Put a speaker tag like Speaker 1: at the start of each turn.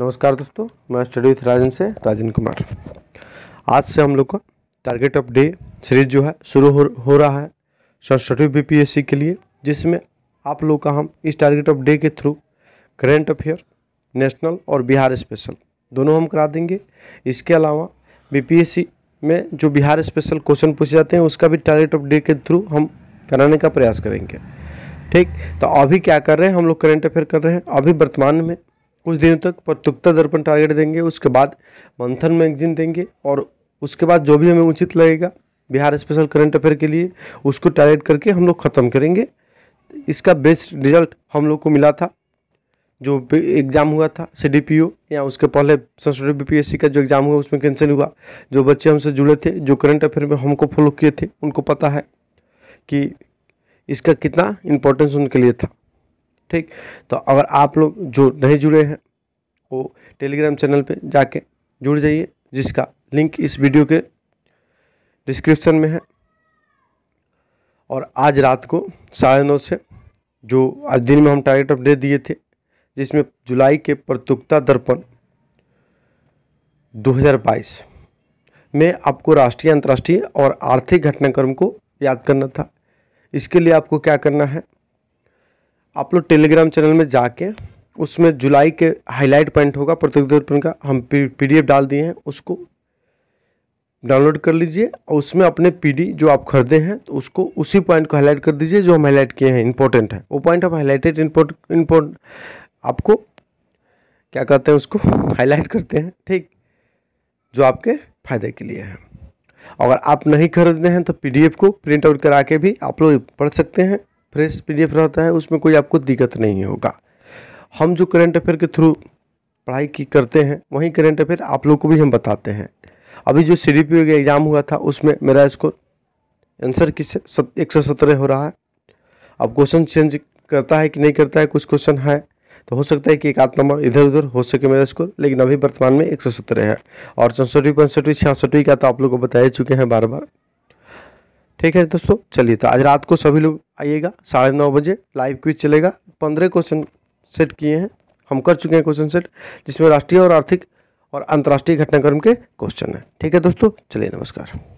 Speaker 1: नमस्कार दोस्तों मैं स्टडी विथ राजन से राजन कुमार आज से हम लोग का टारगेट ऑफ डे सीरीज जो है शुरू हो, हो रहा है सड़सठवीं बीपीएससी के लिए जिसमें आप लोग का हम इस टारगेट ऑफ डे के थ्रू करेंट अफेयर नेशनल और बिहार स्पेशल दोनों हम करा देंगे इसके अलावा बीपीएससी में जो बिहार स्पेशल क्वेश्चन पूछे जाते हैं उसका भी टारगेट ऑफ डे के थ्रू हम कराने का प्रयास करेंगे ठीक तो अभी क्या कर रहे हैं हम लोग करेंट अफेयर कर रहे हैं अभी वर्तमान में कुछ दिनों तक प्रत्युक्ता दर्पण टारगेट देंगे उसके बाद मंथन मैगजीन देंगे और उसके बाद जो भी हमें उचित लगेगा बिहार स्पेशल करंट अफेयर के लिए उसको टारगेट करके हम लोग ख़त्म करेंगे इसका बेस्ट रिजल्ट हम लोग को मिला था जो एग्ज़ाम हुआ था सी या उसके पहले संस्कृत बी का जो एग्ज़ाम हुआ उसमें कैंसिल हुआ जो बच्चे हमसे जुड़े थे जो करंट अफेयर में हमको फॉलो किए थे उनको पता है कि इसका कितना इम्पोर्टेंस उनके लिए था ठीक तो अगर आप लोग जो नहीं जुड़े हैं वो टेलीग्राम चैनल पे जाके जुड़ जाइए जिसका लिंक इस वीडियो के डिस्क्रिप्शन में है और आज रात को साढ़े नौ से जो आज दिन में हम टारगेट ऑफ डे दिए थे जिसमें जुलाई के प्रतियोगिता दर्पण 2022 में आपको राष्ट्रीय अंतर्राष्ट्रीय और आर्थिक घटनाक्रम को याद करना था इसके लिए आपको क्या करना है आप लोग टेलीग्राम चैनल में जाके उसमें जुलाई के हाईलाइट पॉइंट होगा प्रतियोगितार्पण का हम पीडीएफ डाल दिए हैं उसको डाउनलोड कर लीजिए और उसमें अपने पीडी जो आप खरीदे हैं तो उसको उसी पॉइंट को हाईलाइट कर दीजिए जो हम हाईलाइट किए हैं इंपॉर्टेंट है वो पॉइंट आप हाईलाइटेड इंपोर्ट इंपोर्ट आपको क्या कहते हैं उसको हाईलाइट करते हैं ठीक जो आपके फायदे के लिए है अगर आप नहीं खरीदते हैं तो पीडीएफ को प्रिंट आउट करा के भी आप लोग पढ़ सकते हैं फ्रेश पीडीएफ रहता है उसमें कोई आपको दिक्कत नहीं होगा हम जो करेंट अफेयर के थ्रू पढ़ाई की करते हैं वहीं करेंट अफेयर आप लोग को भी हम बताते हैं अभी जो सी डी पी का एग्ज़ाम हुआ था उसमें मेरा स्कोर आंसर किस एक सौ सत्रह हो रहा है अब क्वेश्चन चेंज करता है कि नहीं करता है कुछ क्वेश्चन है तो हो सकता है कि एक आध नंबर इधर उधर हो सके मेरा स्कोर लेकिन अभी वर्तमान में एक सौ सत्रह है और चौंसठवीं पैंसठवीं छियासठवीं का तो आप लोग को बता चुके हैं बार बार ठीक है दोस्तों चलिए तो आज रात को सभी लोग आइएगा साढ़े नौ बजे लाइव क्विज चलेगा पंद्रह क्वेश्चन सेट किए हैं हम कर चुके हैं क्वेश्चन सेट जिसमें राष्ट्रीय और आर्थिक और अंतर्राष्ट्रीय घटनाक्रम के क्वेश्चन हैं ठीक है दोस्तों चलिए नमस्कार